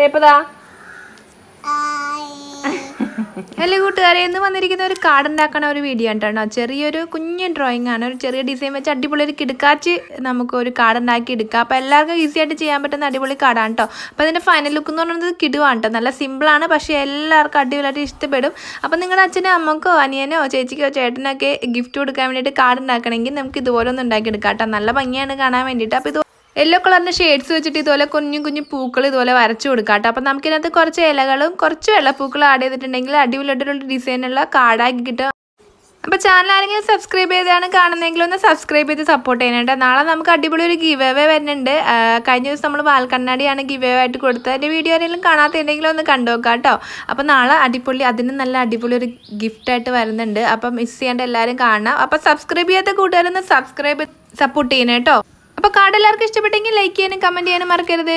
ടേപ്പതാ എല്ലാ കൂട്ടുകാരെ ഇന്ന് വന്നിരിക്കുന്ന ഒരു കാർഡ് ഉണ്ടാക്കണ ഒരു വീഡിയോ ഉണ്ടോ ചെറിയൊരു കുഞ്ഞു ഡ്രോയിങ് ആണ് ഒരു ചെറിയ ഡിസൈൻ വെച്ച് അടിപൊളി ഒരു കിടക്കാച്ച് നമുക്ക് ഒരു കാർഡ് ഉണ്ടാക്കി എടുക്കാം അപ്പോൾ എല്ലാവർക്കും ഈസി ആയിട്ട് ചെയ്യാൻ പറ്റുന്ന അടിപൊളി കാർഡാണ് കേട്ടോ അപ്പോൾ അതിൻ്റെ ഫൈനൽ ലുക്ക് എന്ന് പറയുന്നത് കിടുവാണ് കേട്ടോ നല്ല സിമ്പിളാണ് പക്ഷേ എല്ലാവർക്കും അടിപൊളിയായിട്ട് ഇഷ്ടപ്പെടും അപ്പോൾ നിങ്ങളുടെ അച്ഛനോ അമ്മക്കോ അനിയനോ ചേച്ചിക്കോ ചേട്ടനൊക്കെ ഗിഫ്റ്റ് കൊടുക്കാൻ വേണ്ടിയിട്ട് കാർഡ് ഉണ്ടാക്കണമെങ്കിൽ നമുക്ക് ഇതുപോലെ ഒന്ന് എടുക്കാം കേട്ടോ നല്ല ഭംഗിയാണ് കാണാൻ വേണ്ടിയിട്ട് അപ്പോൾ ഇത് യെല്ലോ കളറിൻ്റെ ഷെയ്ഡ്സ് വെച്ചിട്ട് ഇതുപോലെ കുഞ്ഞു കുഞ്ഞു പൂക്കൾ ഇതുപോലെ വരച്ചു കൊടുക്കാം കേട്ടോ അപ്പം നമുക്കിതിനകത്ത് കുറച്ച് ഇലകളും കുറച്ച് വെള്ളപ്പൂക്കൾ ആഡ് ചെയ്തിട്ടുണ്ടെങ്കിൽ അടിപൊളിയായിട്ടുള്ള ഡിസൈനുള്ള കാർഡാക്കി കിട്ടും അപ്പോൾ ചാനൽ ആരെങ്കിലും സബ്സ്ക്രൈബ് ചെയ്താണ് കാണുന്നതെങ്കിൽ ഒന്ന് സബ്സ്ക്രൈബ് ചെയ്ത് സപ്പോർട്ട് ചെയ്യണേട്ടോ നാളെ നമുക്ക് അടിപൊളി ഒരു ഗീവ് അവേ വരുന്നുണ്ട് കഴിഞ്ഞ ദിവസം നമ്മൾ വാൽക്കണ്ണാടിയാണ് ഗീവ് അവേ ആയിട്ട് കൊടുത്തത് അതിൻ്റെ വീഡിയോ ആരെങ്കിലും കാണാത്തുണ്ടെങ്കിൽ ഒന്ന് കണ്ടു കേട്ടോ അപ്പോൾ നാളെ അടിപൊളി അതിന് നല്ല അടിപൊളി ഒരു ഗിഫ്റ്റായിട്ട് വരുന്നുണ്ട് അപ്പം മിസ് ചെയ്യാണ്ട് എല്ലാവരും കാണണം അപ്പോൾ സബ്സ്ക്രൈബ് ചെയ്യാത്ത കൂട്ടുകാരൊന്ന് സബ്സ്ക്രൈബ് സപ്പോർട്ട് ചെയ്യണേട്ടോ അപ്പൊ കാർഡ് എല്ലാവർക്കും ഇഷ്ടപ്പെട്ടെങ്കിൽ ലൈക്ക് ചെയ്യാനും കമന്റ് ചെയ്യാനും മറക്കരുത്